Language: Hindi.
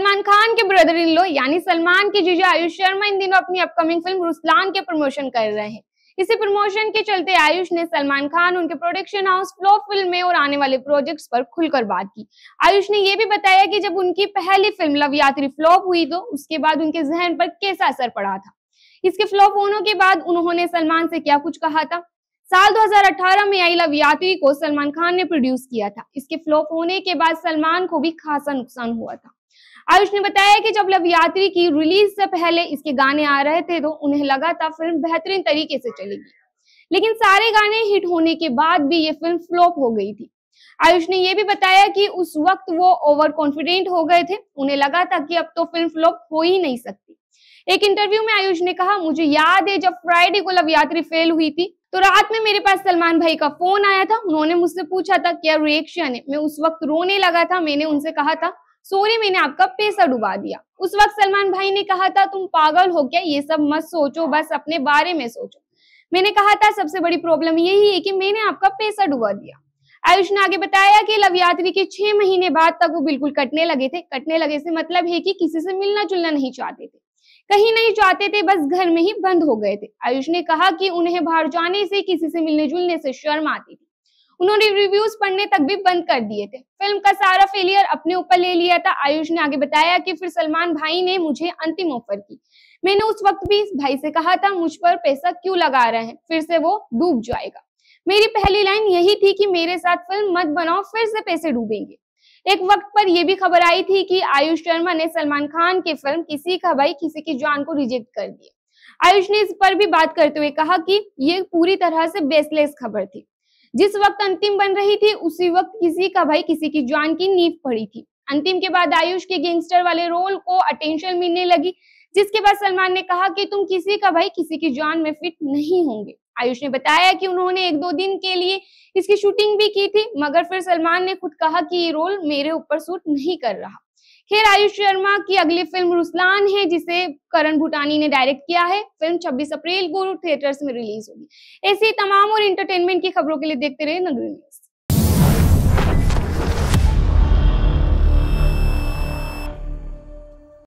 सलमान खान के ब्रदर इन लो यानी सलमान के जीजा आयुष शर्मा इन दिनों अपनी अपकमिंग फिल्म रुस्लान के प्रमोशन कर रहे हैं इसी प्रमोशन के चलते आयुष ने सलमान खान उनके प्रोडक्शन हाउस फ्लो फिल्म में और आने वाले प्रोजेक्ट्स पर खुलकर बात की आयुष ने यह भी बताया कि जब उनकी पहली फिल्म लव यात्री फ्लॉप हुई तो उसके बाद उनके जहन पर कैसा असर पड़ा था इसके फ्लॉप होने के बाद उन्होंने सलमान से क्या कुछ कहा था साल 2018 में आई लव यात्री को सलमान खान ने प्रोड्यूस किया था इसके फ्लॉप होने के बाद सलमान को भी खासा नुकसान हुआ था आयुष ने बताया कि जब लव यात्री की रिलीज से पहले इसके गाने आ रहे थे तो उन्हें लगा था फिल्म बेहतरीन तरीके से चलेगी लेकिन सारे गाने हिट होने के बाद भी ये फिल्म फ्लॉप हो गई थी आयुष ने यह भी बताया कि उस वक्त वो ओवर कॉन्फिडेंट हो गए थे उन्हें लगा था कि अब तो फिल्म फ्लॉप हो ही नहीं सकती एक इंटरव्यू में आयुष ने कहा मुझे याद है जब फ्राइडे को लव यात्री फेल हुई थी तो रात में मेरे पास सलमान भाई का फोन आया था उन्होंने मुझसे पूछा था क्या रिएक्शन है मैं उस वक्त रोने लगा था मैंने उनसे कहा था सॉरी मैंने आपका पैसा डुबा दिया उस वक्त सलमान भाई ने कहा था तुम पागल हो क्या ये सब मत सोचो बस अपने बारे में सोचो मैंने कहा था सबसे बड़ी प्रॉब्लम यही है कि मैंने आपका पैसा डुबा दिया आयुष ने आगे बताया कि लव यात्री के छह महीने बाद तक वो बिल्कुल कटने लगे थे कटने लगे से मतलब है कि किसी से मिलना जुलना नहीं चाहते थे कहीं नहीं चाहते थे बस घर में ही बंद हो गए थे आयुष ने कहा कि उन्हें बाहर जाने से किसी से मिलने जुलने से शर्म आती थी उन्होंने रिव्यूज पढ़ने तक भी बंद कर दिए थे फिल्म का सारा फेलियर अपने ऊपर ले लिया था आयुष ने आगे बताया कि फिर सलमान भाई ने मुझे अंतिम ऑफर की मैंने उस वक्त भी भाई से कहा था मुझ पर पैसा क्यों लगा रहे हैं फिर से वो डूब जाएगा मेरी पहली लाइन यही थी कि मेरे साथ फिल्म मत बनाओ फिर से पैसे डूबेंगे एक वक्त पर यह भी खबर आई थी कि आयुष शर्मा ने सलमान खान की फिल्म किसी का भाई किसी की जान को रिजेक्ट कर दिया आयुष ने इस पर भी बात करते हुए कहा कि ये पूरी तरह से बेसलेस खबर थी जिस वक्त अंतिम बन रही थी उसी वक्त किसी का भाई किसी की जान की नींव पड़ी थी अंतिम के बाद आयुष के गैंगस्टर वाले रोल को अटेंशन मिलने लगी जिसके बाद सलमान ने कहा कि तुम किसी का भाई किसी की जान में फिट नहीं होंगे आयुष ने बताया कि उन्होंने एक दो दिन के लिए इसकी शूटिंग भी की थी मगर फिर सलमान ने खुद कहा कि ये रोल मेरे ऊपर सूट नहीं कर रहा खेर आयुष शर्मा की अगली फिल्म रुस्लान है जिसे करण भूटानी ने डायरेक्ट किया है फिल्म 26 अप्रैल को थिएटर्स में रिलीज होगी ऐसी तमाम और इंटरटेनमेंट की खबरों के लिए देखते रहे नगरी